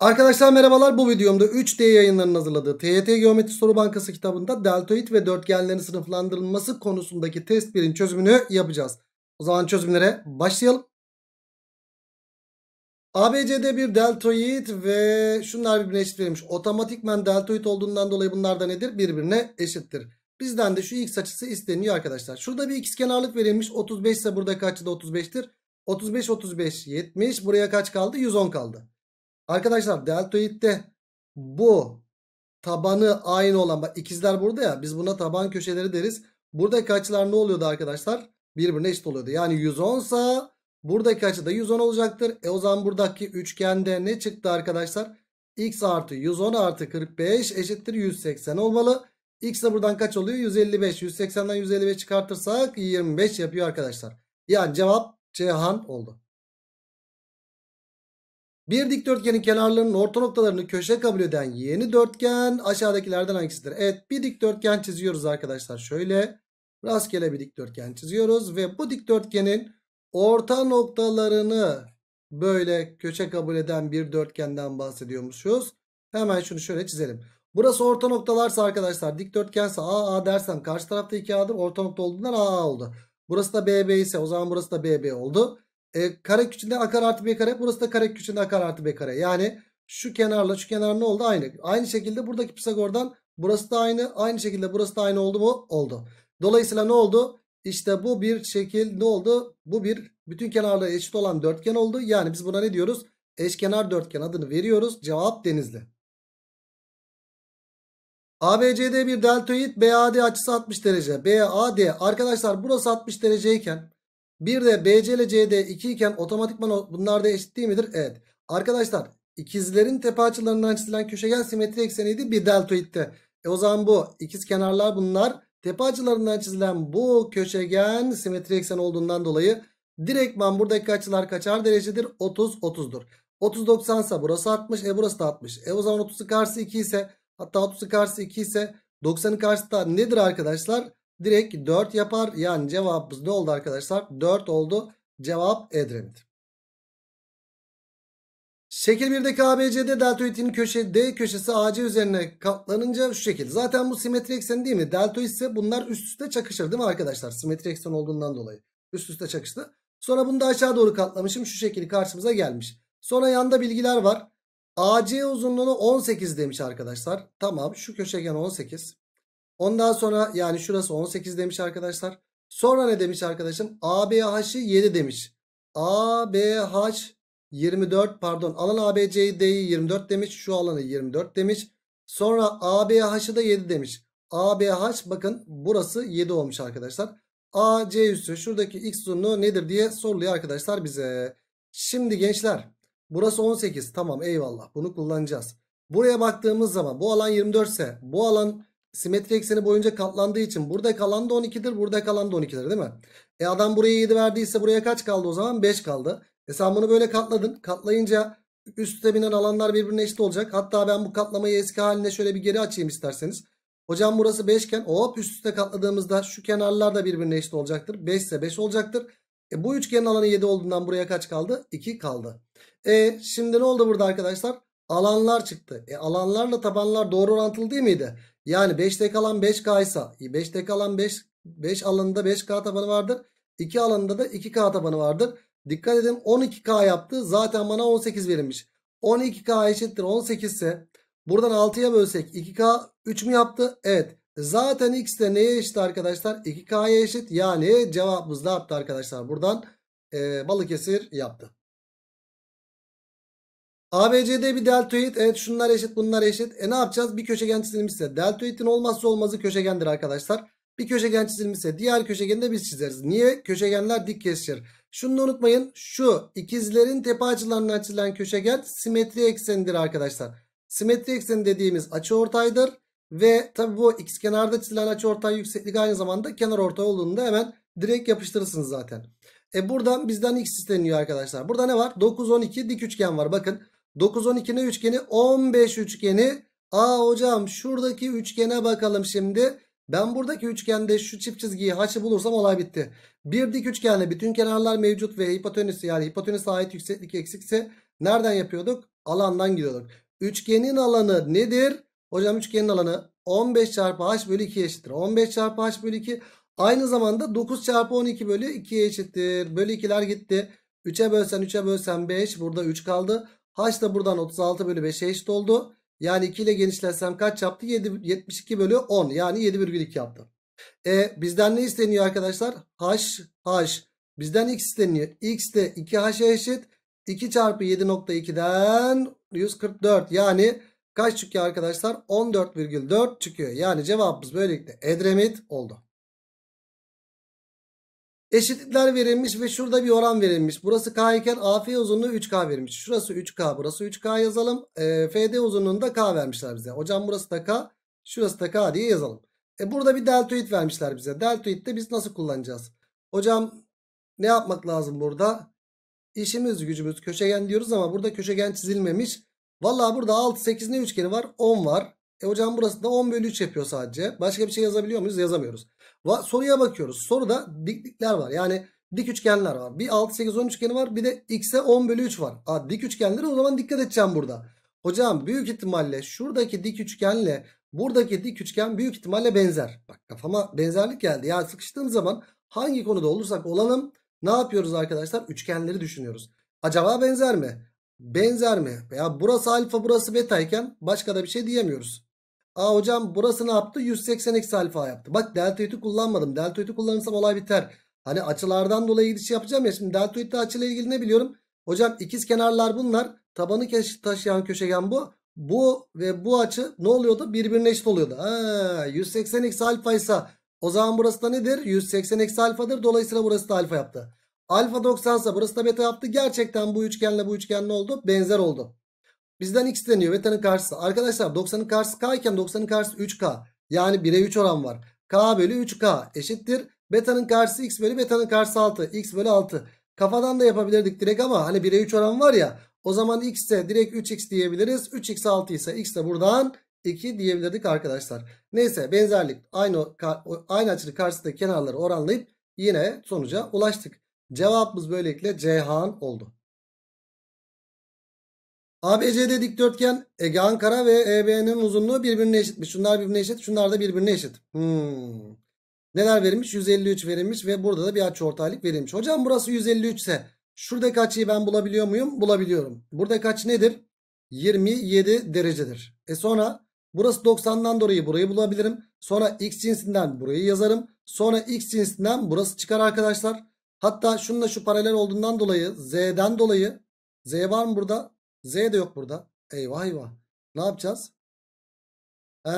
Arkadaşlar merhabalar bu videomda 3D yayınlarının hazırladığı TYT Geometri Soru Bankası kitabında deltoid ve dörtgenlerin sınıflandırılması konusundaki test 1'in çözümünü yapacağız. O zaman çözümlere başlayalım. ABC'de bir deltoid ve şunlar birbirine eşit verilmiş. Otomatikmen deltoid olduğundan dolayı bunlar da nedir? Birbirine eşittir. Bizden de şu x açısı isteniyor arkadaşlar. Şurada bir x kenarlık verilmiş. 35 ise burada açı da 35'tir. 35 35 70. Buraya kaç kaldı? 110 kaldı. Arkadaşlar deltoidde bu tabanı aynı olan bak ikizler burada ya biz buna taban köşeleri deriz. Buradaki açılar ne oluyordu arkadaşlar? Birbirine eşit oluyordu. Yani 110 sa buradaki açı da 110 olacaktır. E o zaman buradaki üçgende ne çıktı arkadaşlar? X artı 110 artı 45 eşittir 180 olmalı. X de buradan kaç oluyor? 155. 180'den 155 çıkartırsak 25 yapıyor arkadaşlar. Yani cevap Cihan oldu. Bir dikdörtgenin kenarlarının orta noktalarını köşe kabul eden yeni dörtgen aşağıdakilerden hangisidir? Evet bir dikdörtgen çiziyoruz arkadaşlar. Şöyle rastgele bir dikdörtgen çiziyoruz. Ve bu dikdörtgenin orta noktalarını böyle köşe kabul eden bir dörtgenden bahsediyormuşuz. Hemen şunu şöyle çizelim. Burası orta noktalarsa arkadaşlar dikdörtgense AA dersem karşı tarafta iki adır Orta nokta olduğundan AA oldu. Burası da BB ise o zaman burası da BB oldu. E, kare küçüğünde a kare artı b kare. Burası da kare küçüğünde a kare artı b kare. Yani şu kenarla şu kenar ne oldu? Aynı. Aynı şekilde buradaki Pisagor'dan burası da aynı. Aynı şekilde burası da aynı oldu mu? Oldu. Dolayısıyla ne oldu? İşte bu bir şekil ne oldu? Bu bir bütün kenarları eşit olan dörtgen oldu. Yani biz buna ne diyoruz? Eşkenar dörtgen adını veriyoruz. Cevap denizli. ABCD bir deltoid BAD açısı 60 derece. BAD arkadaşlar burası 60 dereceyken bir de BC ile CD 2 iken otomatikman bunlar da eşit değil midir? Evet. Arkadaşlar ikizlerin tepe açılarından çizilen köşegen simetri ekseniydi bir deltoidte. E o zaman bu ikiz kenarlar bunlar tepe açılarından çizilen bu köşegen simetri eksen olduğundan dolayı direktman buradaki açılar kaçar derecedir? 30 30'dur. 30 90 ise burası 60 e burası da 60. E o zaman 30'u karşı 2 ise hatta 30'u karşı 2 ise 90'ın karşısı da nedir arkadaşlar? direkt 4 yapar. Yani cevabımız ne oldu arkadaşlar? 4 oldu. Cevap Edremit. Şekil 1'deki ABCD deltoidin köşe D köşesi AC üzerine katlanınca şu şekilde. Zaten bu simetri ekseni değil mi? Deltoid ise bunlar üst üste çakışır değil mi arkadaşlar? Simetri ekseni olduğundan dolayı. Üst üste çakıştı. Sonra bunu da aşağı doğru katlamışım. Şu şekil karşımıza gelmiş. Sonra yanda bilgiler var. AC uzunluğunu 18 demiş arkadaşlar. Tamam şu köşegen 18. Ondan sonra yani şurası 18 demiş arkadaşlar. Sonra ne demiş arkadaşım? ABH'ı 7 demiş. ABH 24 pardon alan ABCD'yi 24 demiş. Şu alanı 24 demiş. Sonra ABH'ı da 7 demiş. ABH bakın burası 7 olmuş arkadaşlar. AC üstü şuradaki x uzunluğu nedir diye soruluyor arkadaşlar bize. Şimdi gençler burası 18 tamam eyvallah bunu kullanacağız. Buraya baktığımız zaman bu alan 24 ise bu alan simetri ekseni boyunca katlandığı için burada kalan da 12'dir. burada kalan da 12'dir değil mi? E adam buraya 7 verdiyse buraya kaç kaldı o zaman? 5 kaldı. E sen bunu böyle katladın. Katlayınca üstte binen alanlar birbirine eşit olacak. Hatta ben bu katlamayı eski haline şöyle bir geri açayım isterseniz. Hocam burası 5 iken hop üst üste katladığımızda şu kenarlar da birbirine eşit olacaktır. 5 ise 5 olacaktır. E, bu üçgenin alanı 7 olduğundan buraya kaç kaldı? 2 kaldı. E, şimdi ne oldu burada arkadaşlar? Alanlar çıktı. E, alanlarla tabanlar doğru orantılı değil miydi? Yani 5'te kalan 5K ise 5'te kalan 5 5 alanında 5K tabanı vardır. 2 alanında da 2K tabanı vardır. Dikkat edin 12K yaptı. Zaten bana 18 verilmiş. 12K eşittir 18 ise buradan 6'ya bölsek 2K 3 mü yaptı? Evet. Zaten x de neye eşit arkadaşlar? 2K'ya eşit. Yani cevabımız ne yaptı arkadaşlar? Buradan e, Balıkesir yaptı. ABCD bir deltoid. Evet şunlar eşit bunlar eşit. E ne yapacağız? Bir köşegen çizilmişse deltoidin olmazsa olmazı köşegendir arkadaşlar. Bir köşegen çizilmişse diğer köşegeni de biz çizeriz. Niye? Köşegenler dik kesişir. Şunu da unutmayın. Şu ikizlerin tepe açılarından çizilen köşegen simetri eksenidir arkadaşlar. Simetri ekseni dediğimiz açı ortaydır. Ve tabi bu x kenarda çizilen açı ortay yükseklik aynı zamanda kenar ortay olduğunda hemen direkt yapıştırırsınız zaten. E buradan bizden x isteniyor arkadaşlar. Burada ne var? 9, 12 dik üçgen var. Bakın 9 12'nin üçgeni 15 üçgeni. Aa hocam şuradaki üçgene bakalım şimdi. Ben buradaki üçgende şu çift çizgiyi haçı bulursam olay bitti. Bir dik üçgende bütün kenarlar mevcut ve hipotenüsü yani hipotenüse ait yükseklik eksikse nereden yapıyorduk? Alandan gidiyorduk. Üçgenin alanı nedir? Hocam üçgenin alanı 15 çarpı h bölü 2 eşittir. 15 çarpı h bölü 2 aynı zamanda 9 çarpı 12 bölü 2 eşittir. Bölü 2'ler gitti. 3'e bölsen 3'e bölsen 5 burada 3 kaldı. H da buradan 36 bölü 5'e eşit oldu. Yani 2 ile genişletsem kaç yaptı? 7, 72 bölü 10 yani 7,2 yaptı. E, bizden ne isteniyor arkadaşlar? H, H. Bizden X isteniyor. X de 2H'e eşit. 2 çarpı 7.2'den 144 yani kaç çıkıyor arkadaşlar? 14,4 çıkıyor. Yani cevabımız böylelikle Edremit oldu. Eşitlikler verilmiş ve şurada bir oran verilmiş. Burası K iken AF uzunluğu 3K verilmiş. Şurası 3K burası 3K yazalım. E, FD uzunluğunda K vermişler bize. Hocam burası da K şurası da K diye yazalım. E, burada bir deltoid vermişler bize. Deltoid de biz nasıl kullanacağız? Hocam ne yapmak lazım burada? İşimiz gücümüz köşegen diyoruz ama burada köşegen çizilmemiş. Valla burada 6 8 ne üçgeni var? 10 var. E hocam burası da 10 bölü 3 yapıyor sadece. Başka bir şey yazabiliyor muyuz? Yazamıyoruz. Soruya bakıyoruz. Soruda diklikler var. Yani dik üçgenler var. Bir 6, 8, 10 üçgeni var. Bir de x'e 10 bölü 3 var. Aa, dik üçgenlere o zaman dikkat edeceğim burada. Hocam büyük ihtimalle şuradaki dik üçgenle buradaki dik üçgen büyük ihtimalle benzer. Bak kafama benzerlik geldi. Yani sıkıştığım zaman hangi konuda olursak olalım ne yapıyoruz arkadaşlar? Üçgenleri düşünüyoruz. Acaba benzer mi? Benzer mi? Veya burası alfa burası beta iken başka da bir şey diyemiyoruz. Aa hocam burası ne yaptı? 180 eksi alfa yaptı. Bak deltoidi kullanmadım. Deltoidi kullanırsam olay biter. Hani açılardan dolayı gidiş yapacağım ya. Şimdi deltoidde açıyla ilgili ne biliyorum? Hocam ikiz kenarlar bunlar. Tabanı taşıyan köşegen bu. Bu ve bu açı ne oluyordu? Birbirine eşit oluyordu. Ha, 180 eksi alfa ise o zaman burası da nedir? 180 eksi alfadır. Dolayısıyla burası da alfa yaptı. Alfa 90 ise burası da beta yaptı. Gerçekten bu üçgenle bu üçgen ne oldu? Benzer oldu. Bizden x deniyor beta'nın tanın karşısı. Arkadaşlar 90'ın karşısı k iken 90'ın karşısı 3k. Yani 1'e 3 oran var. k bölü 3k eşittir. Beta'nın karşısı x bölü beta'nın karşısı 6. x bölü 6. Kafadan da yapabilirdik direkt ama hani 1'e 3 oran var ya. O zaman x ise direkt 3x diyebiliriz. 3x 6 ise x de buradan 2 diyebilirdik arkadaşlar. Neyse benzerlik aynı, aynı açının karşısındaki kenarları oranlayıp yine sonuca ulaştık. Cevabımız böylelikle Cihan oldu. ABCD dikdörtgen Ege Ankara ve EB'nin uzunluğu birbirine eşitmiş. Şunlar birbirine eşit, şunlar da birbirine eşit. Hmm. Neler verilmiş? 153 verilmiş ve burada da bir açıortaylık verilmiş. Hocam burası 153 ise şuradaki açıyı ben bulabiliyor muyum? Bulabiliyorum. Buradaki açı nedir? 27 derecedir. E sonra burası 90'dan dolayı burayı bulabilirim. Sonra x cinsinden burayı yazarım. Sonra x cinsinden burası çıkar arkadaşlar. Hatta şununla şu paralel olduğundan dolayı z'den dolayı z var mı burada? Z de yok burada. Eyvah eyvah. Ne yapacağız? Ee,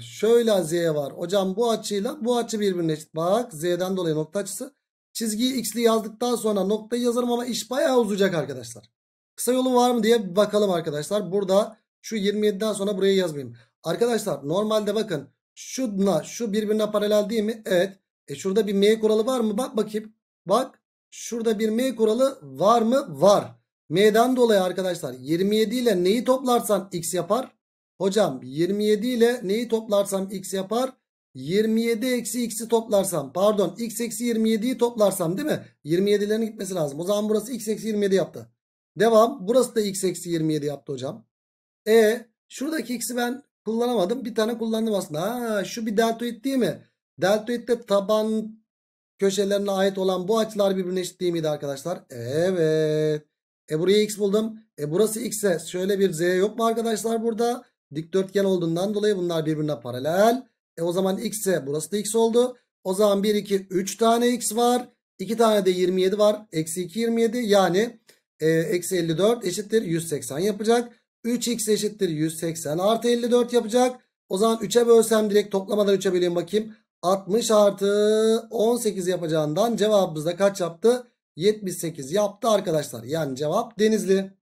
şöyle Z var. Hocam bu açıyla bu açı birbirine eşit. Bak Z'den dolayı nokta açısı. Çizgiyi X'li yazdıktan sonra noktayı yazarım ama iş bayağı uzayacak arkadaşlar. Kısa yolu var mı diye bakalım arkadaşlar. Burada şu 27'den sonra buraya yazmayayım. Arkadaşlar normalde bakın. Şuna şu birbirine paralel değil mi? Evet. E şurada bir M kuralı var mı? Bak bakayım. Bak. Şurada bir M kuralı var mı? Var. M'den dolayı arkadaşlar 27 ile neyi toplarsam x yapar? Hocam 27 ile neyi toplarsam x yapar? 27 eksi x'i toplarsam pardon x eksi 27'yi toplarsam değil mi? 27'lerin gitmesi lazım. O zaman burası x eksi 27 yaptı. Devam. Burası da x eksi 27 yaptı hocam. E şuradaki x'i ben kullanamadım. Bir tane kullandım aslında. Ha, şu bir deltoid değil mi? Deltoid'de taban köşelerine ait olan bu açılar birbirine eşit değil miydi arkadaşlar? Evet. E buraya x buldum. E burası x şöyle bir z yok mu arkadaşlar burada? Dikdörtgen olduğundan dolayı bunlar birbirine paralel. E o zaman x burası da x oldu. O zaman 1, 2, 3 tane x var. 2 tane de 27 var. Eksi 2, 27 yani e, eksi 54 eşittir 180 yapacak. 3x eşittir 180 artı 54 yapacak. O zaman 3'e bölsem direkt toplamadan 3'e böleyim bakayım. 60 artı 18 yapacağından cevabımızda kaç yaptı? 78 yaptı arkadaşlar. Yani cevap Denizli.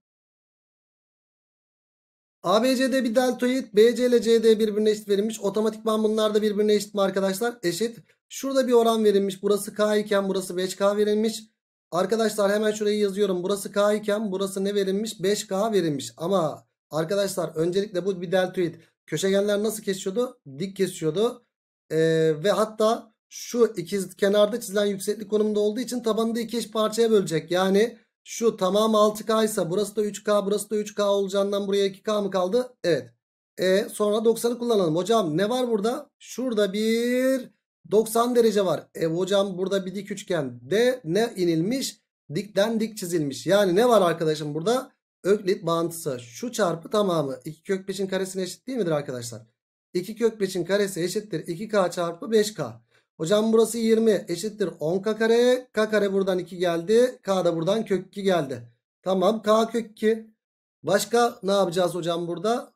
ABCD bir deltoid, BC ile CD birbirine eşit verilmiş. Otomatikman bunlar da birbirine eşit mi arkadaşlar? Eşit. Şurada bir oran verilmiş. Burası K iken burası 5K verilmiş. Arkadaşlar hemen şurayı yazıyorum. Burası K iken burası ne verilmiş? 5K verilmiş. Ama arkadaşlar öncelikle bu bir deltoid. Köşegenler nasıl kesiyordu? Dik kesiyordu. Ee, ve hatta şu ikiz kenarda çizilen yükseklik konumunda olduğu için tabanı da iki eş parçaya bölecek. Yani şu tamam 6K ise burası da 3K burası da 3K olacağından buraya 2K mı kaldı? Evet. E, sonra 90'ı kullanalım. Hocam ne var burada? Şurada bir 90 derece var. E hocam burada bir dik üçgen de ne inilmiş? Dikten dik çizilmiş. Yani ne var arkadaşım burada? Öklit bağıntısı. Şu çarpı tamamı 2 kök 5'in karesine eşit değil midir arkadaşlar? 2 kök 5'in karesi eşittir 2K çarpı 5K. Hocam burası 20 eşittir 10k kare. K kare buradan 2 geldi. K da buradan kök 2 geldi. Tamam K kök 2. Başka ne yapacağız hocam burada?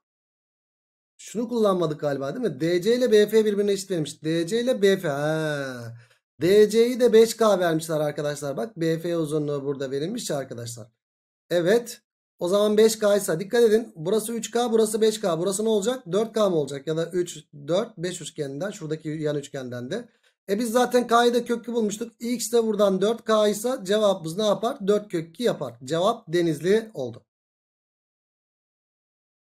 Şunu kullanmadık galiba değil mi? DC ile BF birbirine eşit verilmiş. DC ile BF. Ha. DC'yi de 5K vermişler arkadaşlar. Bak BF uzunluğu burada verilmiş arkadaşlar. Evet. O zaman 5K ise dikkat edin. Burası 3K burası 5K. Burası ne olacak? 4K mı olacak? Ya da 3, 4, 5 üçgeninden şuradaki yan üçgenden de e biz zaten k'yı da köklü bulmuştuk. x de buradan 4k ise cevabımız ne yapar? 4 köklü yapar. Cevap denizli oldu.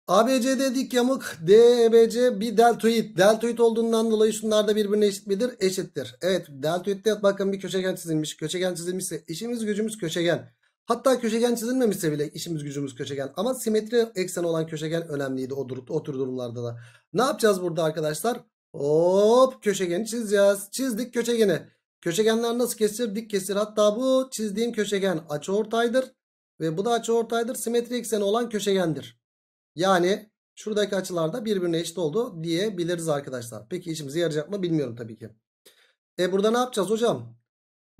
ABCD dik yamuk. DEBC bir deltoid. Deltoid olduğundan dolayı şunlar da birbirine eşit midir? Eşittir. Evet deltoidde bakın bir köşegen çizilmiş. Köşegen çizilmişse işimiz gücümüz köşegen. Hatta köşegen çizilmemişse bile işimiz gücümüz köşegen. Ama simetri ekseni olan köşegen önemliydi o, dur o tür durumlarda da. Ne yapacağız burada arkadaşlar? Hop köşegeni çizeceğiz. Çizdik köşegeni. Köşegenler nasıl kesir? Dik kesir. Hatta bu çizdiğim köşegen açıortaydır. Ve bu da açıortaydır. Simetri ekseni olan köşegendir. Yani şuradaki açılar da birbirine eşit oldu diyebiliriz arkadaşlar. Peki işimize yarayacak mı bilmiyorum tabii ki. E burada ne yapacağız hocam?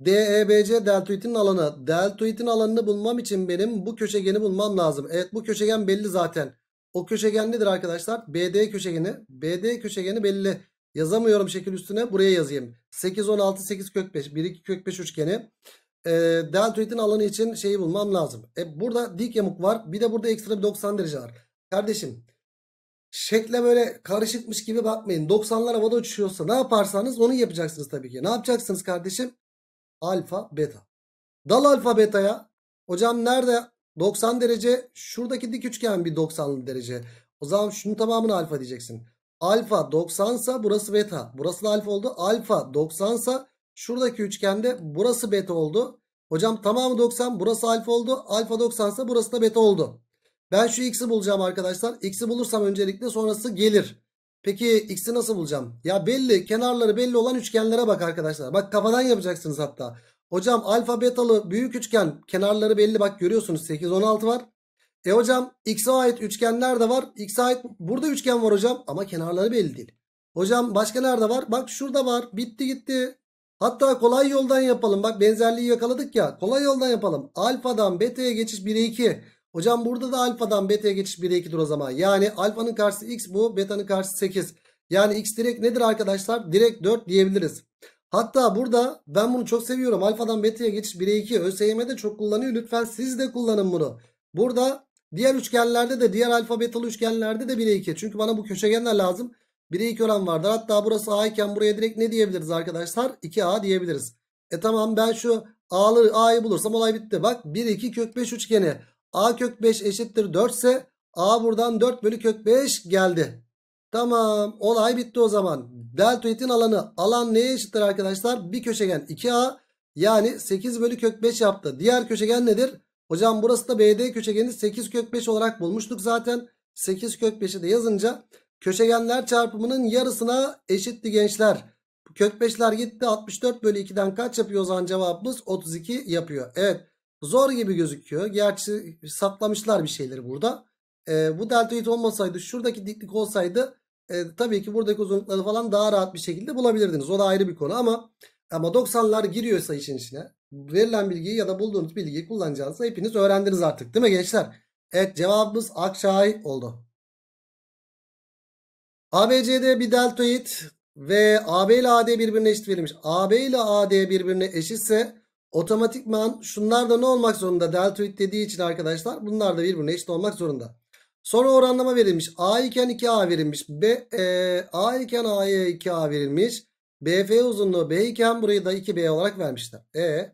DEBC deltoidin alanı. Deltoidin alanını bulmam için benim bu köşegeni bulmam lazım. Evet bu köşegen belli zaten. O köşegen nedir arkadaşlar? BD köşegeni. BD köşegeni belli. Yazamıyorum şekil üstüne. Buraya yazayım. 8, 16, 8 kök 5. 1, 2 kök 5 üçgeni. E, deltoidin alanı için şeyi bulmam lazım. E, burada dik yamuk var. Bir de burada ekstra bir 90 derece var. Kardeşim şekle böyle karışıkmış gibi bakmayın. 90'lar havada uçuşuyorsa ne yaparsanız onu yapacaksınız tabii ki. Ne yapacaksınız kardeşim? Alfa, beta. Dal alfa betaya. Hocam nerede 90 derece şuradaki dik üçgen bir 90 derece. O zaman şunun tamamını alfa diyeceksin. Alfa 90 sa burası beta. Burası da alfa oldu. Alfa 90 sa şuradaki üçgende burası beta oldu. Hocam tamamı 90 burası alfa oldu. Alfa 90 sa burası da beta oldu. Ben şu x'i bulacağım arkadaşlar. X'i bulursam öncelikle sonrası gelir. Peki x'i nasıl bulacağım? Ya belli kenarları belli olan üçgenlere bak arkadaşlar. Bak kafadan yapacaksınız hatta. Hocam alfa betalı büyük üçgen kenarları belli bak görüyorsunuz 8 16 var. E hocam x'e ait üçgenler de var. X'e ait burada üçgen var hocam ama kenarları belli değil. Hocam başka nerede var? Bak şurada var. Bitti gitti. Hatta kolay yoldan yapalım. Bak benzerliği yakaladık ya. Kolay yoldan yapalım. Alfadan beta'ya geçiş 1'e 2. Hocam burada da alfadan beta'ya geçiş 1'e 2'dir o zaman. Yani alfanın karşısı x bu. Beta'nın karşısı 8. Yani x direkt nedir arkadaşlar? Direkt 4 diyebiliriz. Hatta burada ben bunu çok seviyorum. Alfadan beta'ya geçiş 1'e 2. ÖSYM'de çok kullanıyor. Lütfen siz de kullanın bunu. Burada diğer üçgenlerde de diğer alfa betalı üçgenlerde de 1'e 2. Çünkü bana bu köşegenler lazım. 1'e 2 oran vardır. Hatta burası A iken buraya direkt ne diyebiliriz arkadaşlar? 2A diyebiliriz. E tamam ben şu a'yı A'yı bulursam olay bitti. Bak 1 2 kök 5 üçgeni. A kök 5 eşittir 4 ise A buradan 4 bölü kök 5 geldi. Tamam olay bitti o zaman. Delta Deltoidin alanı. Alan neye eşittir arkadaşlar? Bir köşegen 2A yani 8 bölü kök 5 yaptı. Diğer köşegen nedir? Hocam burası da BD köşegeni 8 kök 5 olarak bulmuştuk zaten. 8 kök 5'i de yazınca köşegenler çarpımının yarısına eşitti gençler. Kök 5'ler gitti 64 bölü 2'den kaç yapıyor o zaman cevabımız? 32 yapıyor. Evet zor gibi gözüküyor. Gerçi saklamışlar bir şeyleri burada. Ee, bu deltoid olmasaydı şuradaki diklik olsaydı e, tabii ki buradaki uzunlukları falan daha rahat bir şekilde bulabilirdiniz. O da ayrı bir konu ama ama 90'lar giriyorsa işin içine verilen bilgiyi ya da bulduğunuz bilgiyi kullanacağınızı hepiniz öğrendiniz artık değil mi gençler? Evet cevabımız Akşay oldu. ABCD bir deltoid ve AB ile AD birbirine eşit verilmiş. AB ile AD birbirine eşitse otomatikman şunlar da ne olmak zorunda? Deltoid dediği için arkadaşlar bunlar da birbirine eşit olmak zorunda. Sonra oranlama verilmiş. A iken 2A verilmiş. B, e, A iken A'ya 2A verilmiş. BF uzunluğu B iken burayı da 2B olarak vermişler. E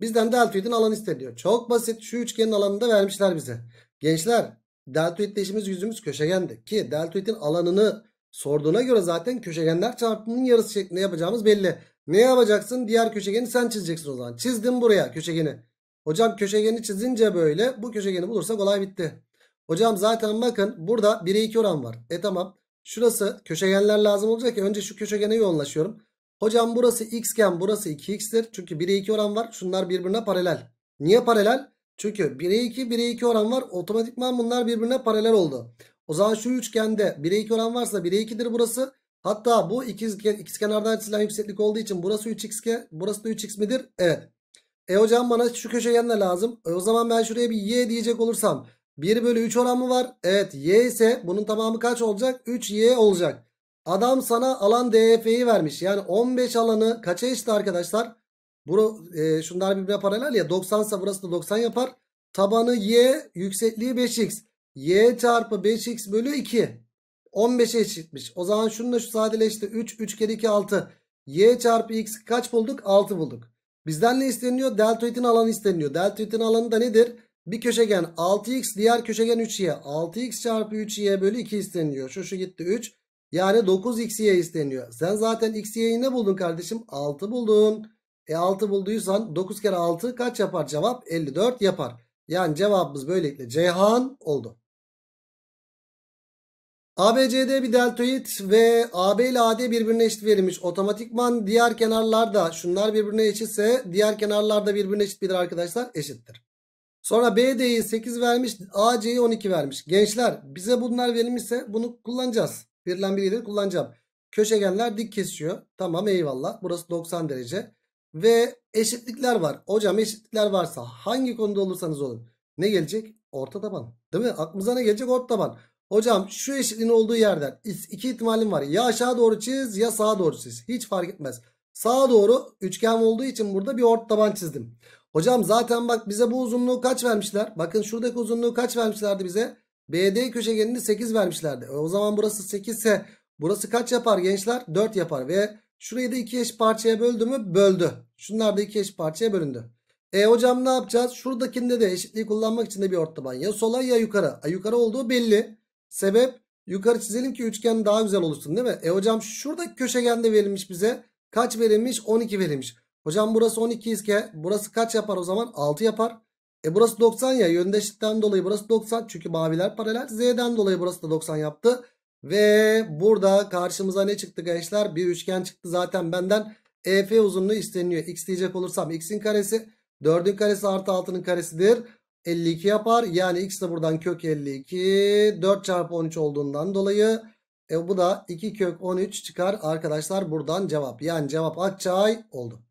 bizden deltoidin alanı isteniyor. Çok basit. Şu üçgenin alanını da vermişler bize. Gençler deltoidle işimiz yüzümüz köşegendi. Ki deltoidin alanını sorduğuna göre zaten köşegenler çarpımının yarısı şeklinde yapacağımız belli. Ne yapacaksın? Diğer köşegeni sen çizeceksin o zaman. Çizdim buraya köşegeni. Hocam köşegeni çizince böyle bu köşegeni bulursak olay bitti. Hocam zaten bakın burada 1'e 2 oran var. E tamam. Şurası köşegenler lazım olacak ki önce şu köşegene yoğunlaşıyorum. Hocam burası x iken burası 2x'tir. Çünkü 1'e 2 oran var. Şunlar birbirine paralel. Niye paralel? Çünkü 1'e 2 1'e 2 oran var. Otomatikman bunlar birbirine paralel oldu. O zaman şu üçgende 1'e 2 oran varsa 1'e 2'dir burası. Hatta bu ikiz, kenardan çizilen yükseklik olduğu için burası 3x burası da 3x midir? Evet. E hocam bana şu köşegen de lazım. E o zaman ben şuraya bir y diyecek olursam 1 bölü 3 oran mı var? Evet y ise bunun tamamı kaç olacak? 3y olacak. Adam sana alan DF'yi vermiş. Yani 15 alanı kaça eşit arkadaşlar? Buru, e, şunlar birbirine paralel ya 90 ise burası da 90 yapar. Tabanı y yüksekliği 5x. y çarpı 5x bölü 2. 15'e eşitmiş. O zaman şununla şu sadeleşti. 3, 3 kere 2 6. y çarpı x kaç bulduk? 6 bulduk. Bizden ne isteniyor? Deltoidin alanı isteniyor. Deltoidin alanı da nedir? Bir köşegen 6x diğer köşegen 3y. 6x çarpı 3y bölü 2 isteniliyor. Şu şu gitti 3. Yani 9xy isteniyor. Sen zaten xy'yi ne buldun kardeşim? 6 buldun. E 6 bulduysan 9 kere 6 kaç yapar cevap? 54 yapar. Yani cevabımız böylelikle Ceyhan oldu. ABCD bir deltoid ve AB ile AD birbirine eşit verilmiş. Otomatikman diğer kenarlarda şunlar birbirine eşitse diğer kenarlarda birbirine eşit midir arkadaşlar? Eşittir. Sonra BD'yi 8 vermiş. AC'yi 12 vermiş. Gençler bize bunlar verilmişse bunu kullanacağız. Verilen bilgileri kullanacağım. Köşegenler dik kesiyor. Tamam eyvallah. Burası 90 derece. Ve eşitlikler var. Hocam eşitlikler varsa hangi konuda olursanız olun. Ne gelecek? Orta taban. Değil mi? Aklımıza ne gelecek? Orta taban. Hocam şu eşitliğin olduğu yerden iki ihtimalim var. Ya aşağı doğru çiz ya sağa doğru çiz. Hiç fark etmez. Sağa doğru üçgen olduğu için burada bir orta taban çizdim. Hocam zaten bak bize bu uzunluğu kaç vermişler? Bakın şuradaki uzunluğu kaç vermişlerdi bize? BD köşegenini 8 vermişlerdi. E, o zaman burası 8 ise burası kaç yapar gençler? 4 yapar ve şurayı da 2 eş parçaya böldü mü? Böldü. Şunlar da 2 eş parçaya bölündü. E hocam ne yapacağız? Şuradakinde de eşitliği kullanmak için de bir ortaban. Ya sola ya yukarı. A, e, yukarı olduğu belli. Sebep yukarı çizelim ki üçgen daha güzel olursun, değil mi? E hocam şuradaki köşegende verilmiş bize. Kaç verilmiş? 12 verilmiş. Hocam burası 12 iske. Burası kaç yapar o zaman? 6 yapar. E burası 90 ya. Yöndeşlikten dolayı burası 90. Çünkü maviler paralel. Z'den dolayı burası da 90 yaptı. Ve burada karşımıza ne çıktı gençler? Bir üçgen çıktı zaten benden. EF uzunluğu isteniyor. X diyecek olursam x'in karesi 4'ün karesi artı 6'nın karesidir. 52 yapar. Yani x de buradan kök 52. 4 çarpı 13 olduğundan dolayı e bu da 2 kök 13 çıkar. Arkadaşlar buradan cevap. Yani cevap Akçay oldu.